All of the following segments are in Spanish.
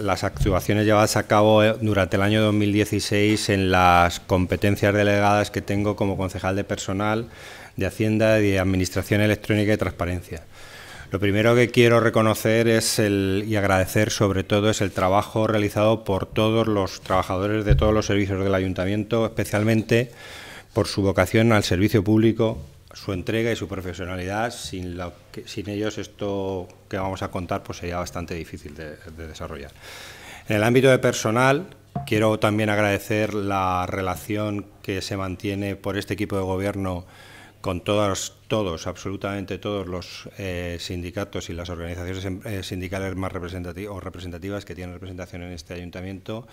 las actuaciones llevadas a cabo eh, durante el año 2016 en las competencias delegadas que tengo como concejal de personal de Hacienda y de Administración Electrónica y Transparencia. Lo primero que quiero reconocer es el, y agradecer sobre todo es el trabajo realizado por todos los trabajadores de todos los servicios del ayuntamiento, especialmente por su vocación al servicio público, su entrega y su profesionalidad. Sin, sin ellos esto que vamos a contar pues sería bastante difícil de, desarrollar. En el ámbito de personal, quiero también agradecer la relación que se mantiene por este equipo de gobierno con todos, todos absolutamente todos los eh, sindicatos y las organizaciones em, eh, sindicales más representativas que tienen representación en este ayuntamiento,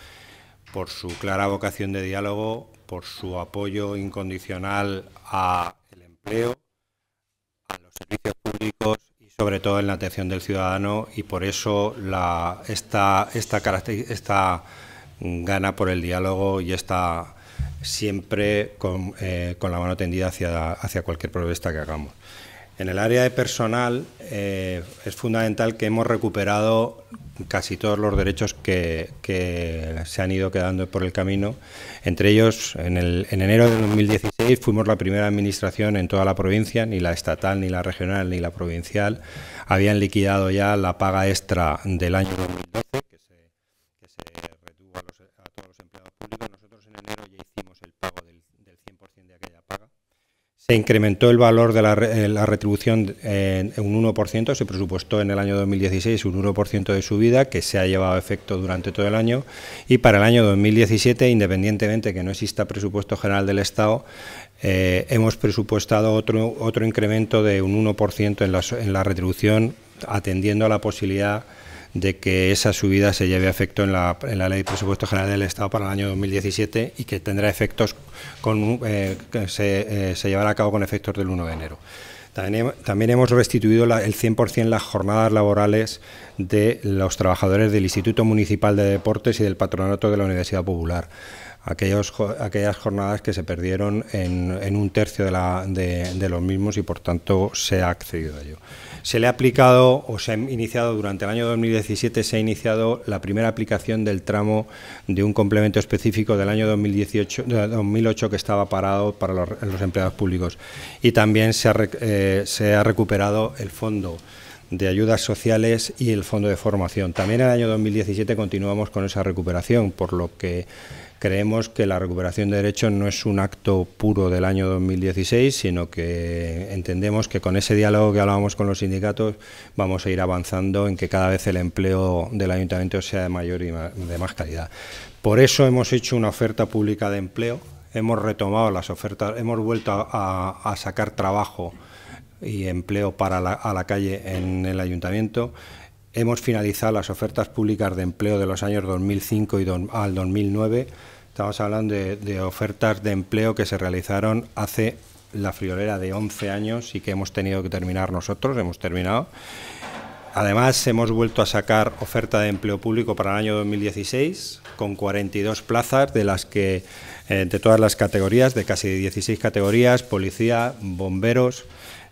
por su clara vocación de diálogo, por su apoyo incondicional a a los servicios públicos y sobre todo en la atención del ciudadano y por eso la, esta, esta, gana por el diálogo y está siempre con, eh, la mano tendida hacia cualquier propuesta que hagamos. En el área de personal eh, es fundamental que hemos recuperado casi todos los derechos que, se han ido quedando por el camino. Entre ellos, en, en enero de 2016 fuimos la primera administración en toda la provincia, ni la estatal, ni la regional, ni la provincial. Habían liquidado ya la paga extra del año 2012 Se incrementó el valor de la, eh, la retribución eh, en un 1%, se presupuestó en el año 2016 un 1% de subida que se ha llevado a efecto durante todo el año y para el año 2017, independientemente que no exista presupuesto general del Estado, eh, hemos presupuestado otro, otro incremento de un 1% en la, en la retribución atendiendo a la posibilidad de que esa subida se lleve a efecto en la, Ley de Presupuesto General del Estado para el año 2017 y que tendrá efectos con, eh, eh, se, llevará a cabo con efectos del 1 de enero. También, hemos restituido el 100% las jornadas laborales de los trabajadores del Instituto Municipal de Deportes y del Patronato de la Universidad Popular aquellas jornadas que se perdieron en, un tercio de, la, de, los mismos y por tanto se ha accedido a ello. Se le ha aplicado o se ha iniciado durante el año 2017, se ha iniciado la primera aplicación del tramo de un complemento específico del año 2018, 2008 que estaba parado para los, empleados públicos y también se ha, eh, se ha recuperado el fondo de ayudas sociales y el fondo de formación. También en el año 2017 continuamos con esa recuperación, por lo que creemos que la recuperación de derechos no es un acto puro del año 2016, sino que entendemos que con ese diálogo que hablábamos con los sindicatos vamos a ir avanzando en que cada vez el empleo del ayuntamiento sea de mayor y de más calidad. Por eso hemos hecho una oferta pública de empleo, hemos retomado las ofertas, hemos vuelto a, a sacar trabajo y empleo para la, a la calle en el ayuntamiento. Hemos finalizado las ofertas públicas de empleo de los años 2005 y al 2009. Estamos hablando de, ofertas de empleo que se realizaron hace la friolera de 11 años y que hemos tenido que terminar nosotros, hemos terminado. Además, hemos vuelto a sacar oferta de empleo público para el año 2016 con 42 plazas de las que eh, de todas las categorías, de casi 16 categorías, policía, bomberos,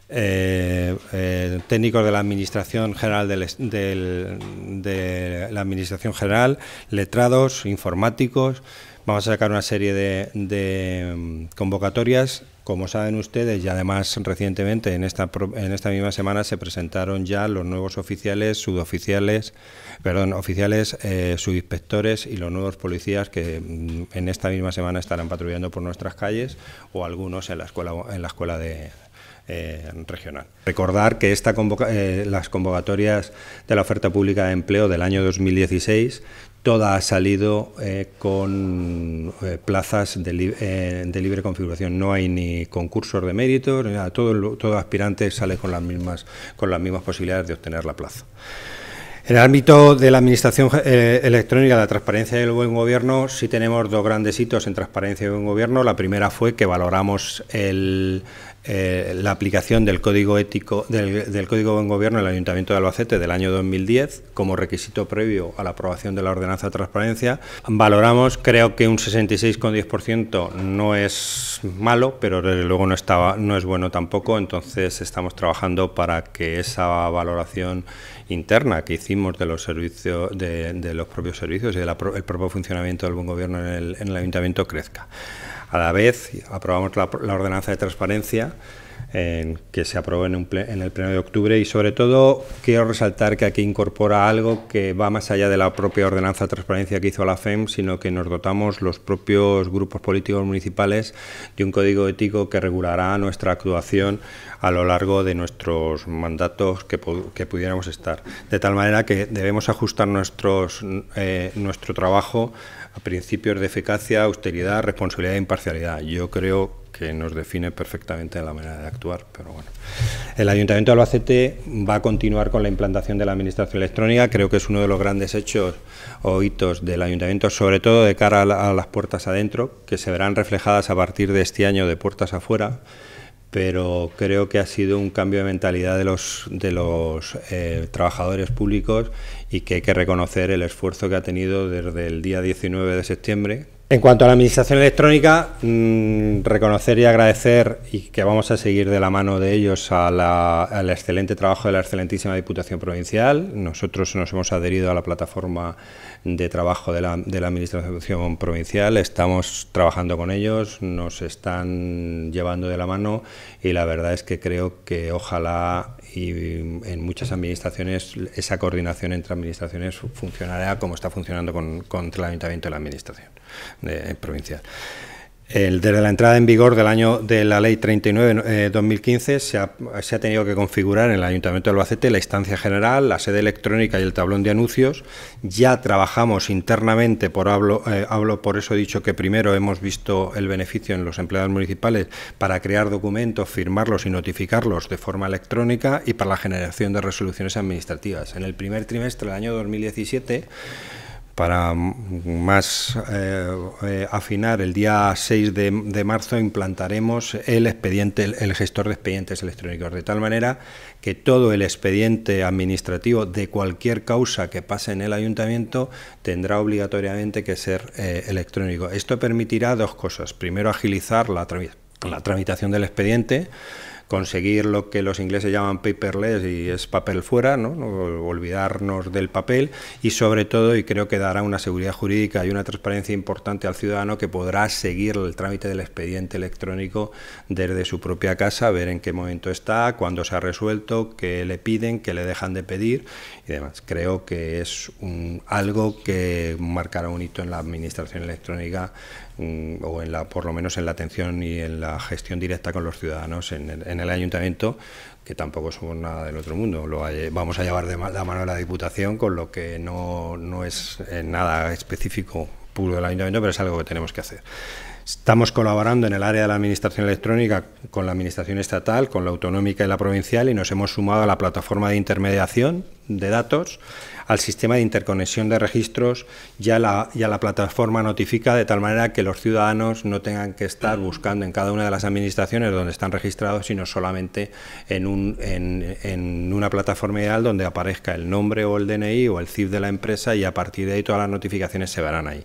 eh, eh, técnicos de la Administración General de la Administración General, letrados, informáticos. Vamos a sacar una serie de, mm, convocatorias. Como saben ustedes, y además recientemente en esta, en esta misma semana se presentaron ya los nuevos oficiales, suboficiales, perdón, oficiales, eh, subinspectores y los nuevos policías que mm, en esta misma semana estarán patrullando por nuestras calles o algunos en la escuela, en la escuela de, eh, regional. Recordar que esta eh, las convocatorias de la oferta pública de empleo del año 2016 toda ha salido eh, con plazas de, libre configuración. No hay ni concursos de méritos, todo, todo, aspirante sale con las, mismas, con las mismas posibilidades de obtener la plaza. En el ámbito de la administración electrónica, la transparencia y el buen gobierno, sí tenemos dos grandes hitos en transparencia y buen gobierno. La primera fue que valoramos el, eh, la aplicación del código ético del, código de buen gobierno del Ayuntamiento de Albacete del año 2010 como requisito previo a la aprobación de la ordenanza de transparencia. Valoramos, creo que un 66,10% no es malo, pero desde luego no estaba, no es bueno tampoco. Entonces estamos trabajando para que esa valoración interna que hicimos de los servicios, de, los propios servicios y del propio funcionamiento del buen gobierno en el ayuntamiento crezca. A la vez, aprobamos la, ordenanza de transparencia que se aprobó en, el pleno de octubre y sobre todo quiero resaltar que aquí incorpora algo que va más allá de la propia ordenanza de transparencia que hizo la FEM, sino que nos dotamos los propios grupos políticos municipales de un código ético que regulará nuestra actuación a lo largo de nuestros mandatos que, que pudiéramos estar. De tal manera que debemos ajustar nuestros, eh, nuestro trabajo a principios de eficacia, austeridad, responsabilidad e imparcialidad. Yo creo que nos define perfectamente la manera de actuar. Pero bueno, el Ayuntamiento de Albacete va a continuar con la implantación de la Administración Electrónica. Creo que es uno de los grandes hechos o hitos del Ayuntamiento, sobre todo de cara a, las puertas adentro, que se verán reflejadas a partir de este año de puertas afuera pero creo que ha sido un cambio de mentalidad de los, eh, trabajadores públicos y que hay que reconocer el esfuerzo que ha tenido desde el día 19 de septiembre, en cuanto a la administración electrónica, mm, reconocer y agradecer, y que vamos a seguir de la mano de ellos, al excelente trabajo de la excelentísima Diputación Provincial. Nosotros nos hemos adherido a la plataforma de trabajo de la, de la Administración Provincial, estamos trabajando con ellos, nos están llevando de la mano y la verdad es que creo que ojalá y en muchas administraciones esa coordinación entre administraciones funcionará como está funcionando con, el ayuntamiento de la administración de, eh, provincial. El, desde la entrada en vigor del año de la Ley 39-2015 eh, se, ha, tenido que configurar en el Ayuntamiento de Albacete la instancia general, la sede electrónica y el tablón de anuncios. Ya trabajamos internamente, por hablo, eh, hablo por eso he dicho que primero hemos visto el beneficio en los empleados municipales para crear documentos, firmarlos y notificarlos de forma electrónica y para la generación de resoluciones administrativas. En el primer trimestre del año 2017 para más eh, eh, afinar, el día 6 de, marzo implantaremos el expediente, el gestor de expedientes electrónicos, de tal manera que todo el expediente administrativo de cualquier causa que pase en el ayuntamiento tendrá obligatoriamente que ser eh, electrónico. Esto permitirá dos cosas. Primero, agilizar la, la tramitación del expediente conseguir lo que los ingleses llaman paperless y es papel fuera, ¿no? olvidarnos del papel y sobre todo, y creo que dará una seguridad jurídica y una transparencia importante al ciudadano que podrá seguir el trámite del expediente electrónico desde su propia casa, ver en qué momento está, cuándo se ha resuelto, qué le piden, qué le dejan de pedir y demás. Creo que es un, algo que marcará un hito en la administración electrónica Mm, o en la, por lo menos en la atención y en la gestión directa con los ciudadanos en el, ayuntamiento, que tampoco somos nada del otro mundo. Lo vamos a llevar de la mano a la Diputación, con lo que no, no es eh, nada específico puro del ayuntamiento, pero es algo que tenemos que hacer. Estamos colaborando en el área de la administración electrónica con la administración estatal, con la autonómica y la provincial y nos hemos sumado a la plataforma de intermediación de datos al sistema de interconexión de registros, ya la, ya la plataforma notifica de tal manera que los ciudadanos no tengan que estar buscando en cada una de las administraciones donde están registrados, sino solamente en, en, una plataforma ideal donde aparezca el nombre o el DNI o el CIF de la empresa y a partir de ahí todas las notificaciones se verán ahí.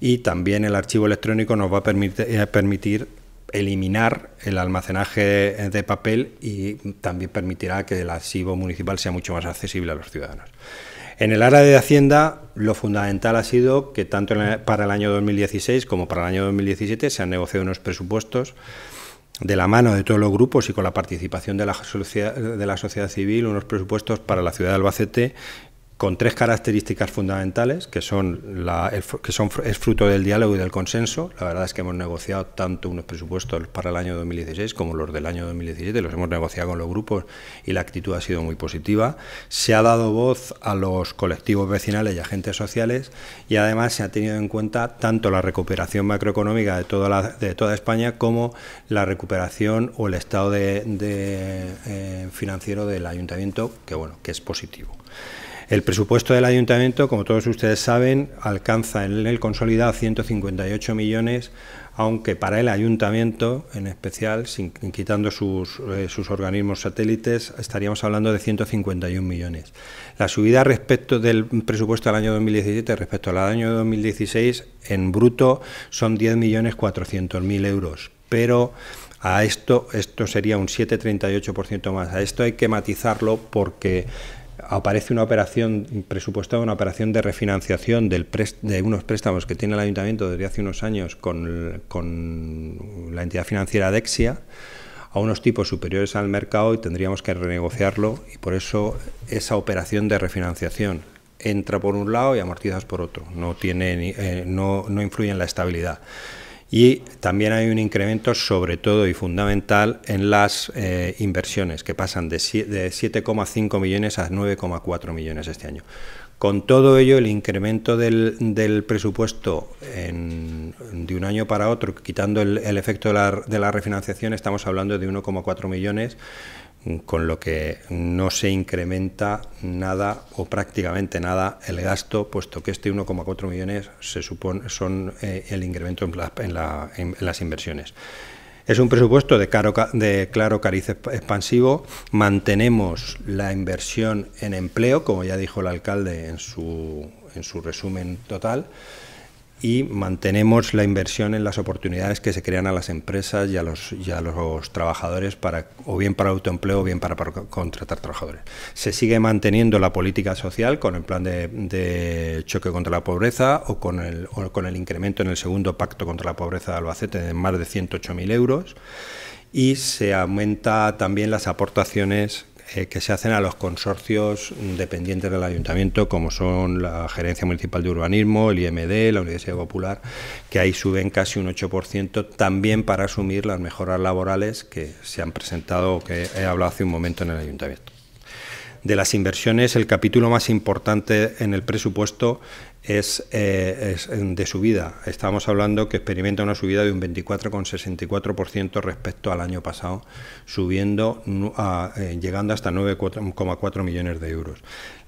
Y también el archivo electrónico nos va a permitir, eh, permitir eliminar el almacenaje de papel y también permitirá que el archivo municipal sea mucho más accesible a los ciudadanos. En el área de Hacienda, lo fundamental ha sido que tanto para el año 2016 como para el año 2017 se han negociado unos presupuestos de la mano de todos los grupos y con la participación de la, sociedad, de la sociedad civil, unos presupuestos para la ciudad de Albacete con tres características fundamentales que son, la, que son es fruto del diálogo y del consenso. La verdad es que hemos negociado tanto unos presupuestos para el año 2016 como los del año 2017, los hemos negociado con los grupos y la actitud ha sido muy positiva. Se ha dado voz a los colectivos vecinales y agentes sociales y además se ha tenido en cuenta tanto la recuperación macroeconómica de toda, de toda España como la recuperación o el estado de, eh, financiero del ayuntamiento, que bueno, que es positivo. El presupuesto del ayuntamiento, como todos ustedes saben, alcanza en el consolidado 158 millones, aunque para el ayuntamiento, en especial, quitando eh, sus, organismos satélites, estaríamos hablando de 151 millones. La subida respecto del presupuesto del año 2017 respecto al año 2016 en bruto son 10.400.000 euros, pero a esto esto sería un 7,38% más. A esto hay que matizarlo porque aparece una operación, presupuestada una operación de refinanciación del de unos préstamos que tiene el ayuntamiento desde hace unos años con, la entidad financiera Dexia a unos tipos superiores al mercado y tendríamos que renegociarlo y por eso esa operación de refinanciación entra por un lado y amortizas por otro, no, tiene, eh, no, no influye en la estabilidad. Y también hay un incremento, sobre todo y fundamental, en las eh, inversiones, que pasan de, de 7,5 millones a 9,4 millones este año. Con todo ello, el incremento del, presupuesto de un año para otro, quitando el, efecto de la, de la, refinanciación, estamos hablando de 1,4 millones con lo que no se incrementa nada o prácticamente nada el gasto, puesto que este 1,4 millones se supone son eh, el incremento en, las inversiones. Es un presupuesto de, claro cariz expansivo. Mantenemos la inversión en empleo, como ya dijo el alcalde en su, en su resumen total y mantenemos la inversión en las oportunidades que se crean a las empresas y a los, los trabajadores para o bien para autoempleo o bien para, contratar trabajadores. Se sigue manteniendo la política social con el plan de, choque contra la pobreza o con, el, con el incremento en el segundo pacto contra la pobreza de Albacete de más de 108.000 euros y se aumenta también las aportaciones eh, que se hacen a los consorcios dependientes del ayuntamiento, como son la Gerencia Municipal de Urbanismo, el IMD, la Universidad Popular, que ahí suben casi un 8%, también para asumir las mejoras laborales que se han presentado, o que he hablado hace un momento en el ayuntamiento de las inversiones, el capítulo más importante en el presupuesto es, eh, eh, de subida. Estamos hablando que experimenta una subida de un 24,64% respecto al año pasado, subiendo eh, llegando hasta 9,4 millones de euros.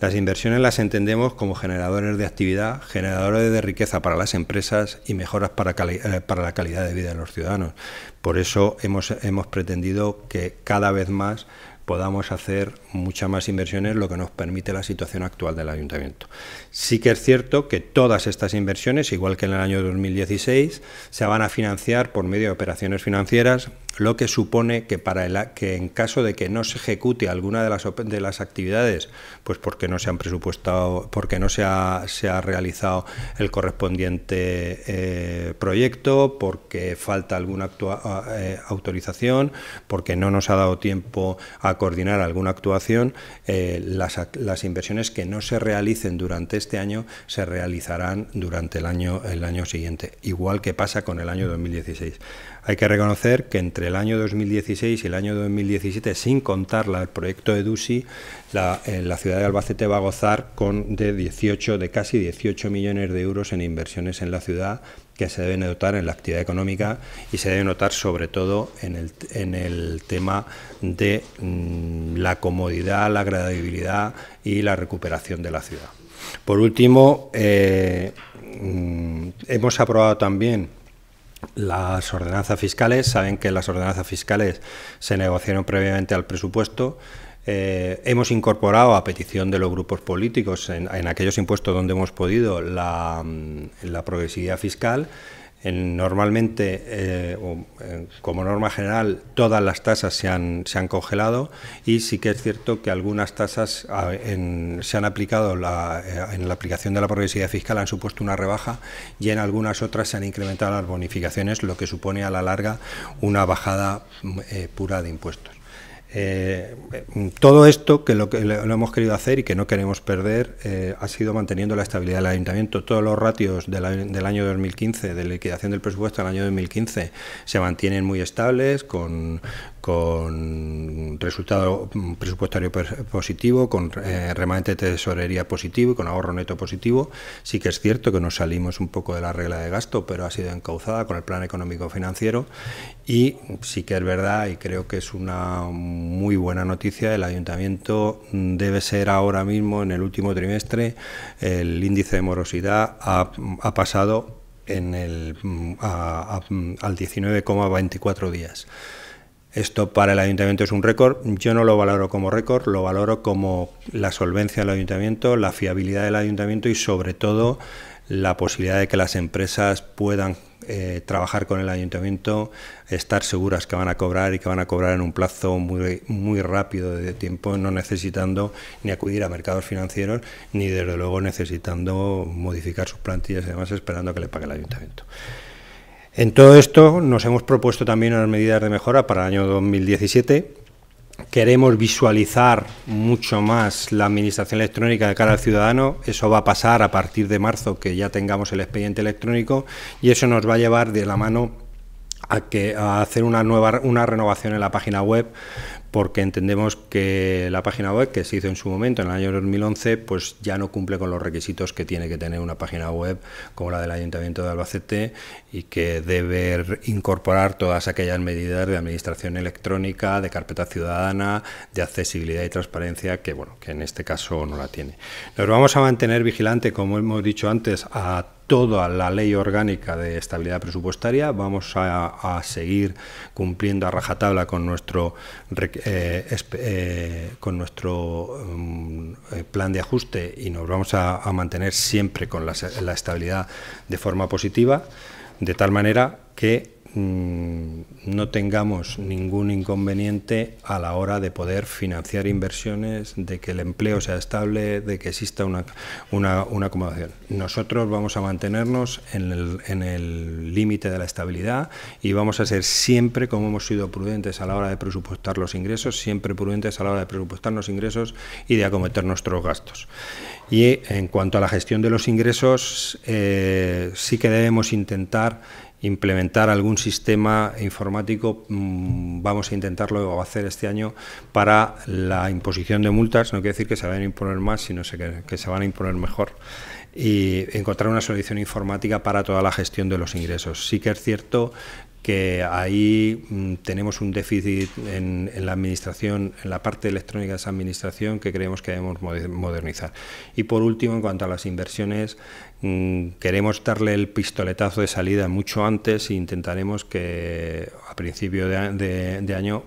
Las inversiones las entendemos como generadores de actividad, generadores de riqueza para las empresas y mejoras para, para la calidad de vida de los ciudadanos. Por eso hemos, hemos pretendido que cada vez más podamos hacer muchas más inversiones, lo que nos permite la situación actual del ayuntamiento. Sí que es cierto que todas estas inversiones, igual que en el año 2016, se van a financiar por medio de operaciones financieras, lo que supone que para el, que en caso de que no se ejecute alguna de las, de las actividades, pues porque no se han presupuestado, porque no se ha, se ha realizado el correspondiente eh, proyecto, porque falta alguna eh, autorización, porque no nos ha dado tiempo a coordinar alguna actuación, eh, las, inversiones que no se realicen durante este año se realizarán durante el año, el año siguiente, igual que pasa con el año 2016. Hay que reconocer que entre el año 2016 y el año 2017, sin contar el proyecto EDUSI, la, eh, la ciudad de Albacete va a gozar con de 18, de casi 18 millones de euros en inversiones en la ciudad que se debe notar en la actividad económica y se debe notar sobre todo en el, tema de mm, la comodidad, la agradabilidad y la recuperación de la ciudad. Por último, eh, mm, hemos aprobado también las ordenanzas fiscales. Saben que las ordenanzas fiscales se negociaron previamente al presupuesto. Eh, hemos incorporado a petición de los grupos políticos en, aquellos impuestos donde hemos podido la, mm, progresividad fiscal. normalmente, eh, como norma general, todas las tasas se han, congelado y sí que es cierto que algunas tasas se han aplicado eh, en la aplicación de la progresividad fiscal, han supuesto una rebaja y en algunas otras se han incrementado las bonificaciones, lo que supone a la larga una bajada mm, pura de impuestos. Eh, todo esto que lo, que lo hemos querido hacer y que no queremos perder eh, ha sido manteniendo la estabilidad del ayuntamiento. Todos los ratios del del año 2015, de liquidación del presupuesto al año 2015, se mantienen muy estables, con, con resultado presupuestario positivo, con eh, remanente de tesorería positivo y con ahorro neto positivo. Sí que es cierto que nos salimos un poco de la regla de gasto, pero ha sido encauzada con el plan económico financiero y sí que es verdad y creo que es una muy buena noticia, el ayuntamiento debe ser ahora mismo, en el último trimestre, el índice de morosidad ha, pasado en el, al 19,24 días. Esto para el ayuntamiento es un récord. Yo no lo valoro como récord, lo valoro como la solvencia del ayuntamiento, la fiabilidad del ayuntamiento y sobre todo la posibilidad de que las empresas puedan eh, trabajar con el ayuntamiento, estar seguras que van a cobrar y que van a cobrar en un plazo muy, muy rápido de tiempo, no necesitando ni acudir a mercados financieros, ni desde luego necesitando modificar sus plantillas y demás, esperando que le pague el ayuntamiento. En todo esto nos hemos propuesto también unas medidas de mejora para el año 2017 queremos visualizar mucho más la administración electrónica de cara al ciudadano, eso va a pasar a partir de marzo, que ya tengamos el expediente electrónico, y eso nos va a llevar de la mano a, que, a hacer una, nueva, una renovación en la página web porque entendemos que la página web que se hizo en su momento, en el año 2011, pues ya no cumple con los requisitos que tiene que tener una página web como la del Ayuntamiento de Albacete y que debe incorporar todas aquellas medidas de administración electrónica, de carpeta ciudadana, de accesibilidad y transparencia que, bueno, que en este caso no la tiene. Nos vamos a mantener vigilante, como hemos dicho antes, a toda la ley orgánica de estabilidad presupuestaria, vamos a, seguir cumpliendo a rajatabla con nuestro, eh, eh, con nuestro mm, eh, plan de ajuste y nos vamos a, mantener siempre con la estabilidad de forma positiva, de tal manera que Mm, no tengamos ningún inconveniente a la hora de poder financiar inversiones, de que el empleo sea estable, de que exista una, una, acomodación. Nosotros vamos a mantenernos en el límite de la estabilidad y vamos a ser siempre, como hemos sido prudentes a la hora de presupuestar los ingresos, siempre prudentes a la hora de presupuestar los ingresos y de acometer nuestros gastos. Y en cuanto a la gestión de los ingresos, eh, sí que debemos intentar implementar algún sistema informático, mm, vamos a intentarlo hacer este año, para la imposición de multas, no quiere decir que se van a imponer más, sino que se van a imponer mejor, y encontrar una solución informática para toda la gestión de los ingresos. Sí que es cierto que ahí mm, tenemos un déficit en, la administración, en la parte electrónica de esa administración que creemos que debemos modernizar. Y por último, en cuanto a las inversiones, mm, queremos darle el pistoletazo de salida mucho antes e intentaremos que a principio de, de año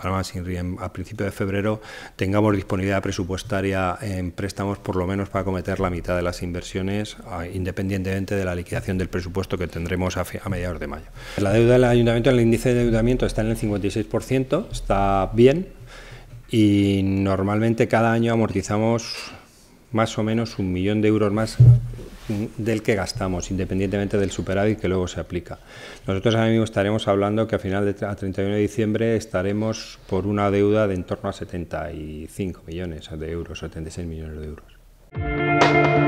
Además, a principios de febrero tengamos disponibilidad presupuestaria en préstamos por lo menos para acometer la mitad de las inversiones, ah, independientemente de la liquidación del presupuesto que tendremos a, mediados de mayo. La deuda del ayuntamiento, el índice de endeudamiento está en el 56%, está bien y normalmente cada año amortizamos más o menos un millón de euros más del que gastamos, independientemente del superávit que luego se aplica. Nosotros ahora mismo estaremos hablando que a final de 31 de diciembre estaremos por una deuda de en torno a 75 millones de euros, 76 millones de euros.